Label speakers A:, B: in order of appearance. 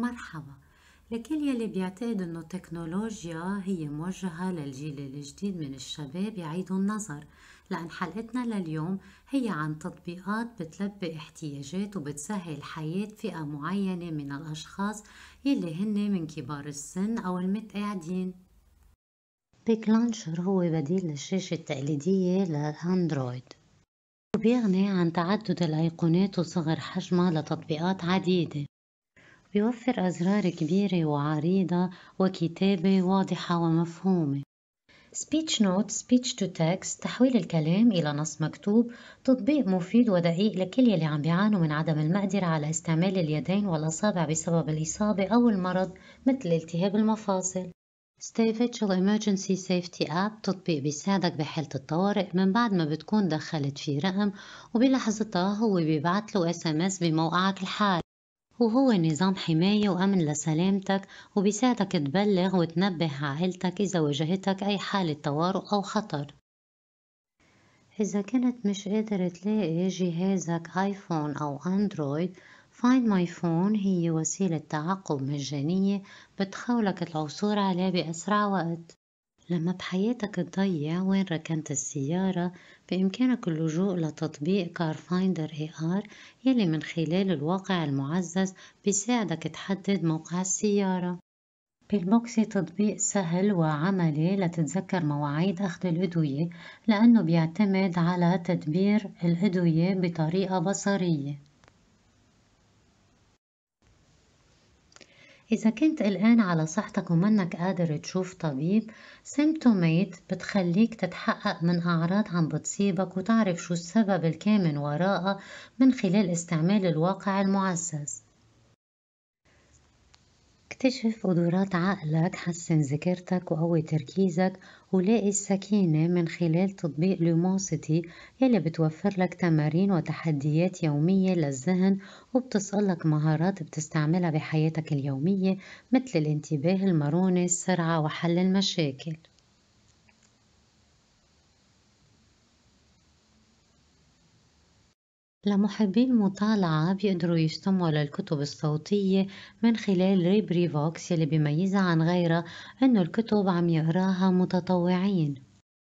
A: مرحبا لكل يلي بيعتقد انه التكنولوجيا هي موجهة للجيل الجديد من الشباب يعيدوا النظر لأن حلقتنا لليوم هي عن تطبيقات بتلبي احتياجات وبتسهل حياة فئة معينة من الأشخاص يلي هن من كبار السن أو المتقاعدين بيك لانشر هو بديل للشاشة التقليدية للأندرويد وبيغني عن تعدد الأيقونات وصغر حجمها لتطبيقات عديدة بيوفر أزرار كبيرة وعريضة وكتابة واضحة ومفهومة speech note speech to text تحويل الكلام إلى نص مكتوب تطبيق مفيد ودقيق لكل يلي عم بيعانوا من عدم المقدرة على استعمال اليدين والأصابع بسبب الإصابة أو المرض مثل التهاب المفاصل Virtual Emergency Safety App تطبيق بيساعدك بحالة الطوارئ من بعد ما بتكون دخلت فيه رقم وبلحظتها هو بيبعتله SMS بموقعك الحالي وهو نظام حماية وأمن لسلامتك وبيساعدك تبلغ وتنبه عائلتك إذا واجهتك أي حالة طوارئ أو خطر إذا كنت مش قادر تلاقي جهازك آيفون أو أندرويد Find ماي فون هي وسيلة تعقب مجانية بتخولك العثور عليه بأسرع وقت لما بحياتك تضيع وين ركنت السيارة بإمكانك اللجوء لتطبيق كار فايندر اي ار يلي من خلال الواقع المعزز بيساعدك تحدد موقع السيارة بالبوكسي تطبيق سهل وعملي لتتذكر مواعيد أخذ الأدوية لأنه بيعتمد على تدبير الأدوية بطريقة بصرية إذا كنت قلقان على صحتك ومنك قادر تشوف طبيب سيمتوميت بتخليك تتحقق من أعراض عم بتصيبك وتعرف شو السبب الكامن وراءها من خلال استعمال الواقع المعزز اكتشف قدرات عقلك حسن ذاكرتك وقوي تركيزك ولاقي السكينة من خلال تطبيق لوموسيتي يلي بتوفر لك تمارين وتحديات يومية للذهن وبتسأل لك مهارات بتستعملها بحياتك اليومية مثل الانتباه المرونة السرعة وحل المشاكل لمحبي المطالعة بيقدروا يستمعوا للكتب الصوتية من خلال ريبري فوكس يلي بيميزها عن غيرها إنه الكتب عم يقراها متطوعين